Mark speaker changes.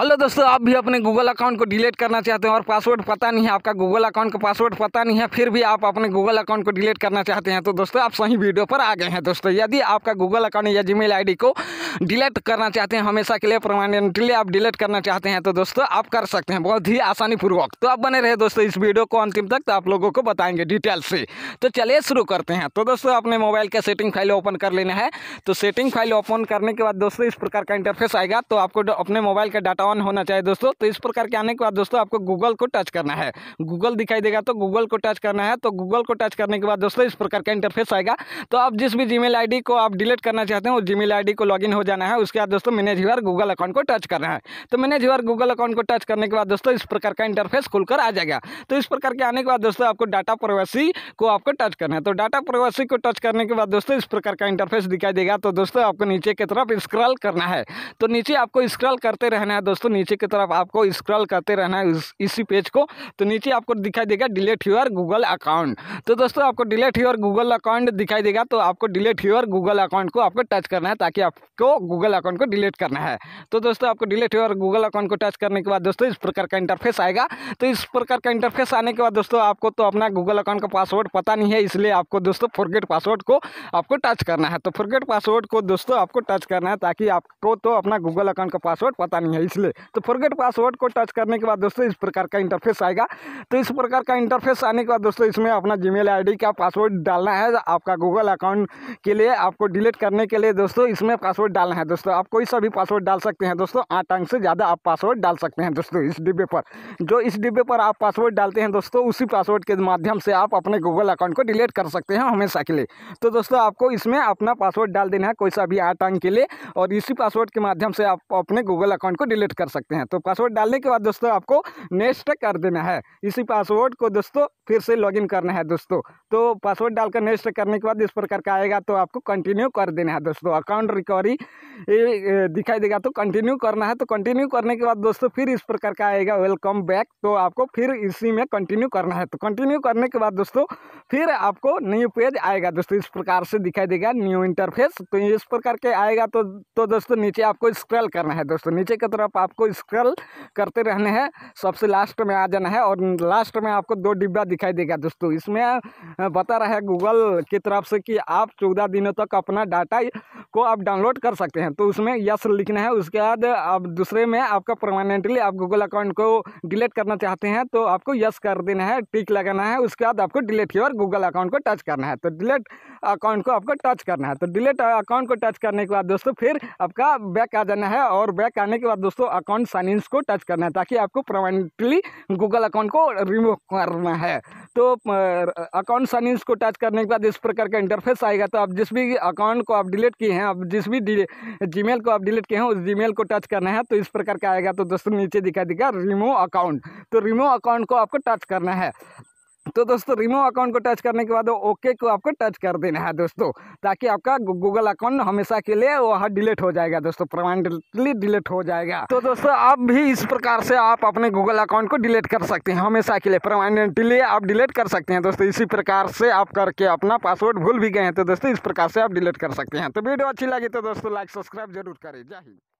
Speaker 1: hello दोस्तों आप भी अपने गूगल अकाउंट को डिलीट करना चाहते हैं और पासवर्ड पता नहीं है आपका गूगल अकाउंट का पासवर्ड पता नहीं है फिर भी आप अपने गूगल अकाउंट को डिलीट करना चाहते हैं तो दोस्तों आप सही वीडियो पर आ गए हैं दोस्तों यदि आपका गूगल अकाउंट या जीमेल आईडी को डिलीट करना चाहते हैं हमेशा के लिए परमानेंटली आप डिलीट करना चाहते हैं तो दोस्तों आप कर सकते हैं बहुत ही आसानीपूर्वक तो आप बने रहे दोस्तों इस वीडियो को अंतिम तक तो आप लोगों को बताएंगे डिटेल से तो चलिए शुरू करते हैं तो दोस्तों अपने मोबाइल का सेटिंग फाइल ओपन कर लेना है तो सेटिंग फाइल ओपन करने के बाद दोस्तों इस प्रकार का इंटरफेस आएगा तो आपको अपने मोबाइल का डाटा सत्तावन होना चाहिए दोस्तों तो इस प्रकार के आने के बाद दोस्तों आपको गूगल को टच करना है गूगल दिखाई देगा तो गूगल को टच करना है तो गूगल को टच करने के बाद दोस्तों इस प्रकार का इंटरफेस आएगा तो आप जिस भी जीमेल मेल को आप डिलीट करना चाहते हैं उस जी मेल को लॉग हो जाना है उसके बाद दोस्तों मैनेज यूर गूगल अकाउंट को टच करना है तो मैनेज यूर गूगल अकाउंट को टच करने के बाद दोस्तों इस प्रकार का इंटरफेस खुलकर आ जाएगा तो इस प्रकार के आने के बाद दोस्तों आपको डाटा प्रवासी को आपको टच करना है तो डाटा प्रवासी को टच करने के बाद दोस्तों इस प्रकार का इंटरफेस दिखाई देगा तो दोस्तों आपको नीचे की तरफ स्क्रॉल करना है तो नीचे आपको स्क्रॉल करते रहना है दोस्तों नीचे की तरफ आपको स्क्रॉल करते रहना है इस, इसी पेज को तो नीचे आपको दिखाई देगा डिलीट यूर गूगल अकाउंट तो दोस्तों आपको डिलीट यूर गूगल अकाउंट दिखाई देगा तो आपको डिलीट यूर गूगल अकाउंट को आपको टच करना है ताकि आपको गूगल अकाउंट को डिलीट करना है तो दोस्तों आपको डिलीट यूर गूगल अकाउंट को टच करने के बाद दोस्तों इस प्रकार का इंटरफेस आएगा तो इस प्रकार का इंटरफेस आने के बाद दोस्तों आपको तो अपना गूगल अकाउंट का पासवर्ड पता नहीं है इसलिए आपको दोस्तों फोरगेट पासवर्ड को आपको टच करना है तो फोरगेट पासवर्ड को दोस्तों आपको टच करना है ताकि आपको तो अपना गूगल अकाउंट का पासवर्ड पता नहीं है इसलिए ले तो फॉरगेट पासवर्ड को टच करने के बाद दोस्तों इस प्रकार का इंटरफेस आएगा तो इस प्रकार का इंटरफेस आने के बाद दोस्तों इसमें अपना जीमेल आईडी का पासवर्ड डालना है आपका गूगल अकाउंट के लिए आपको डिलीट करने के लिए दोस्तों इसमें पासवर्ड डालना है दोस्तों आप कोई सा भी पासवर्ड डाल सकते हैं दोस्तों आठ अंक से ज़्यादा आप पासवर्ड डाल सकते हैं दोस्तों इस डिब्बे पर जो इस डिब्बे पर आप पासवर्ड डालते हैं दोस्तों उसी पासवर्ड के माध्यम से आप अपने गूगल अकाउंट को डिलीट कर सकते हैं हमेशा के लिए तो दोस्तों आपको इसमें अपना पासवर्ड डाल देना है कोई सा भी आठ अंक के लिए और इसी पासवर्ड के माध्यम से आप अपने गूगल अकाउंट को डिलीट पासवर्ड कर सकते हैं तो पासवर्ड डालने के बाद दोस्तों आपको नेक्स्ट कर देना है इसी पासवर्ड को दोस्तों फिर से लॉगिन करना है दोस्तों तो पासवर्ड डालकर नेक्स्ट करने के बाद इस प्रकार का आएगा तो आपको कंटिन्यू कर देना है दोस्तों अकाउंट रिकवरी दिखाई देगा तो कंटिन्यू करना है तो कंटिन्यू करने के बाद दोस्तों फिर इस प्रकार का आएगा वेलकम बैक तो आपको फिर इसी में कंटिन्यू करना है तो कंटिन्यू करने के बाद दोस्तों फिर आपको न्यू पेज आएगा दोस्तों इस प्रकार से दिखाई देगा न्यू इंटरफेस तो इस प्रकार के आएगा तो तो दोस्तों नीचे आपको स्क्रॉल करना है दोस्तों नीचे की तरफ आपको स्क्रॉल करते रहने हैं सबसे लास्ट में आ जाना है और लास्ट में आपको दो डिब्बा दिखाई देगा दोस्तों इसमें बता रहा है गूगल की तरफ से कि आप चौदह दिनों तक अपना डाटा को आप डाउनलोड कर सकते हैं तो उसमें यस लिखना है उसके बाद आप दूसरे में आपका परमानेंटली आप गूगल अकाउंट को डिलीट करना चाहते हैं तो आपको यस कर देना है टिक लगाना है उसके बाद आपको डिलीट की ओर गूगल अकाउंट को टच करना है तो डिलीट अकाउंट को आपको टच करना है तो डिलीट अकाउंट को टच करने के बाद दोस्तों फिर आपका बैक आ जाना है और बैक आने के बाद दोस्तों अकाउंट साइन को टच करना है ताकि आपको परमानेंटली गूगल अकाउंट को रिमूव करना है तो अकाउंट साइनिंग को टच करने के बाद इस प्रकार का इंटरफेस आएगा तो आप जिस भी अकाउंट को आप डिलीट किए हैं आप जिस भी जीमेल को आप डिलीट किए हैं उस जीमेल को टच करना है तो इस प्रकार का आएगा तो दोस्तों नीचे दिखा दिखा रिमूव अकाउंट तो रिमूव अकाउंट को आपको टच करना है तो दोस्तों रिमो अकाउंट को टच करने के बाद ओके को आपको टच कर देना है दोस्तों ताकि आपका गूगल अकाउंट हमेशा के लिए वह डिलीट हो जाएगा दोस्तों परमानेंटली डिलीट हो जाएगा तो दोस्तों आप भी इस प्रकार से आप अपने गूगल अकाउंट को डिलीट कर सकते हैं हमेशा के लिए परमानेंटली आप डिलीट कर सकते हैं दोस्तों इसी प्रकार से आप करके अपना पासवर्ड भूल भी गए हैं तो दोस्तों इस प्रकार से आप डिलीट कर सकते हैं तो वीडियो अच्छी लगी तो दोस्तों लाइक सब्सक्राइब जरूर करें जय हिंद